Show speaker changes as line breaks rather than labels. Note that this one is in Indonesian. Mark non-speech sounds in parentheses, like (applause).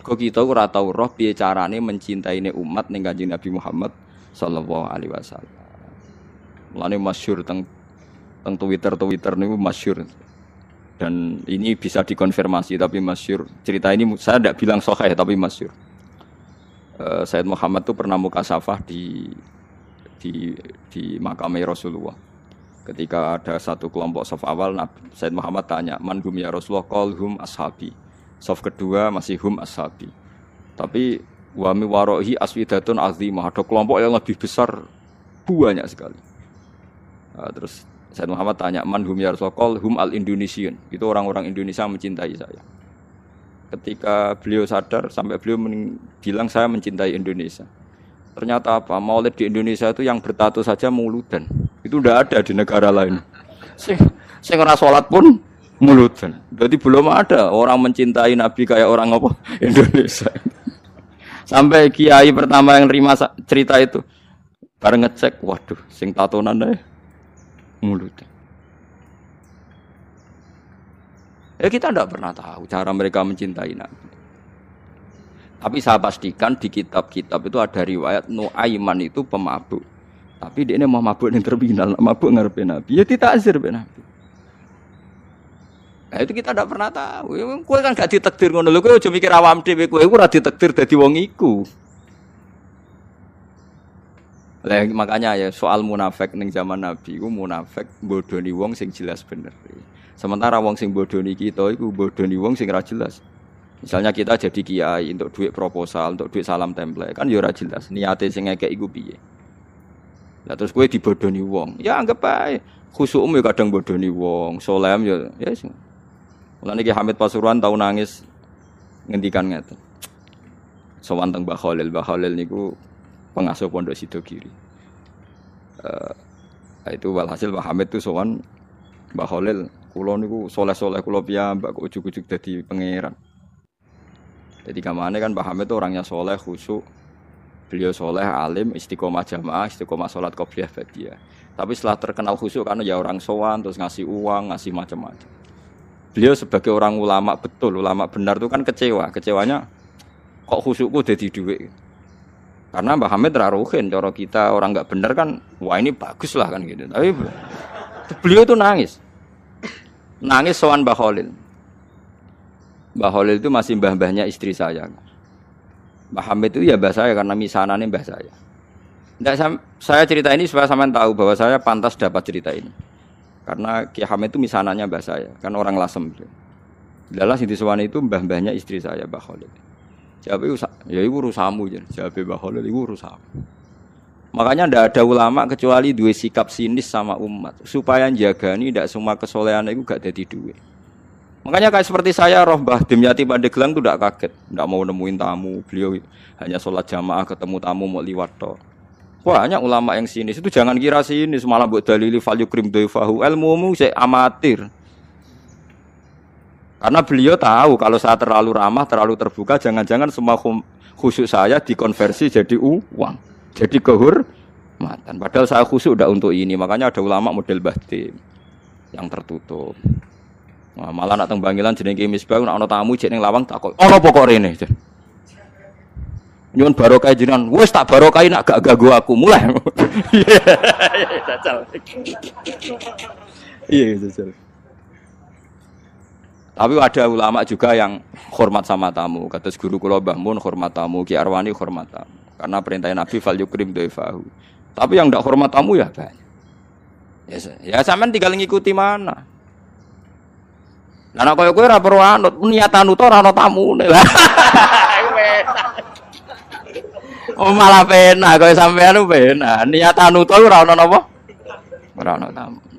Kok kita ora tau roh piye carane mencintaine umat ning Kanjeng Nabi Muhammad sallallahu alaihi wasallam. Mulane masyhur teng teng Twitter Twitter niku masyhur. Dan ini bisa dikonfirmasi tapi masyhur. Cerita ini saya tidak bilang sahih tapi masyhur. Uh, Said Muhammad tuh pernah muka safah di di di makam Rasulullah. Ketika ada satu kelompok saf awal, Nabi Said Muhammad tanya, "Man hum ya Rasulullah?" Qal hum ashabi. Sof kedua masih hum ashabi. Tapi wami warohi aswidatun azimah. Ada kelompok yang lebih besar banyak sekali. Nah, terus saya Muhammad tanya, man hum ya Rasulullah, hum al Indonesian. Itu orang-orang Indonesia mencintai saya. Ketika beliau sadar, sampai beliau bilang saya mencintai Indonesia. Ternyata apa? Maulid di Indonesia itu yang bertato saja muludan Itu udah ada di negara lain. Sing, sing sholat pun muludan. Berarti belum ada orang mencintai Nabi kayak orang apa (laughs) Indonesia. Sampai kiai pertama yang terima cerita itu bareng ngecek, waduh, sing tatonan deh mulut. Ya kita tidak pernah tahu cara mereka mencintai Nabi. Tapi saya pastikan di kitab-kitab itu ada riwayat Nuaiman itu pemabuk. Tapi dia ini mau mabuk yang terminal, mabuk ngarepin Nabi. Ya tidak azir Nabi. Nah itu kita tidak pernah tahu. Kue kan gak ditakdir ngono lho, kowe aja mikir awam dhewe kowe ora ditekdir dadi wong iku. Lah makanya ya soal munafik neng zaman Nabi iku munafik bodoni wong sing jelas bener. Sementara wong sing bodoni kita iku bodoni wong sing ora jelas. Misalnya kita jadi kiai untuk duit proposal, untuk duit salam template kan ya ora jelas niate sing ngekek iku piye. Lah terus kowe dibodoni wong. Ya anggap ae khusukmu ya kadang bodoni wong, solem ya ya Mula niki Hamid Pasuruan tahu nangis ngendikan ngeten. Sowan teng Mbah Khalil, niku pengasuh pondok Sidogiri. Uh, itu walhasil Mbah Hamid tuh sowan Mbah Khalil, kula niku soleh-soleh kula piyambak kok ujug-ujug dadi pangeran. Jadi kamane kan Mbah Hamid tuh orangnya soleh, khusuk beliau soleh, alim, istiqomah jamaah, istiqomah sholat qobliyah dia. Tapi setelah terkenal khusuk karena ya orang sowan terus ngasih uang, ngasih macam-macam beliau sebagai orang ulama betul ulama benar itu kan kecewa kecewanya kok khusukku jadi duit karena Mbah Hamid raruhin coro kita orang nggak benar kan wah ini bagus lah kan gitu tapi beliau itu nangis nangis soan Mbah Khalil. Mbah Khalil itu masih mbah-mbahnya istri saya Mbah Hamid itu ya mbah saya karena misanannya mbah saya Nggak, saya cerita ini supaya sama tahu bahwa saya pantas dapat cerita ini karena Ki Hamid itu misananya mbah saya, kan orang lasem. Dalam Siti Suwani itu mbah-mbahnya istri saya, Mbah Khalid. Jawab itu, ya itu jadi Jawab Mbah Khalid, itu urusamu. Makanya tidak ada ulama kecuali dua sikap sinis sama umat. Supaya jaga ini tidak semua kesolehan itu gak jadi duit. Makanya kayak seperti saya, roh Mbah Dimyati Pandeglang itu tidak kaget. Tidak mau nemuin tamu, beliau hanya sholat jamaah ketemu tamu mau liwat toh. Banyak ulama yang sinis itu jangan kira sinis malah buat dalili krim doyfahu. Ilmu mu saya amatir. Karena beliau tahu kalau saya terlalu ramah, terlalu terbuka, jangan-jangan semua khusyuk saya dikonversi jadi uang, jadi matan Padahal saya khusyuk udah untuk ini, makanya ada ulama model batin yang tertutup. malah nak tembangilan Bangilan jenenge Misbah nak ana tamu cek ning lawang takok, "Ana pokok ini nyuwun barokah jenengan. Wes tak barokah nak gak ganggu aku mulai. Iya, Iya, Tapi ada ulama juga yang hormat sama tamu. Kata guru kula Mbah Mun hormat tamu, Ki Arwani hormat tamu. Karena perintah Nabi fal yukrim doifahu. Tapi yang tidak hormat tamu ya banyak. Ya, ya sampean tinggal ngikuti mana. Lah nek koyo kowe ora perlu anut, niatan utuh ora ana tamune. Lah. (laughs) Oh malah penak kowe sampean penak. Niat anu to ora ono napa? Ora ono tamu.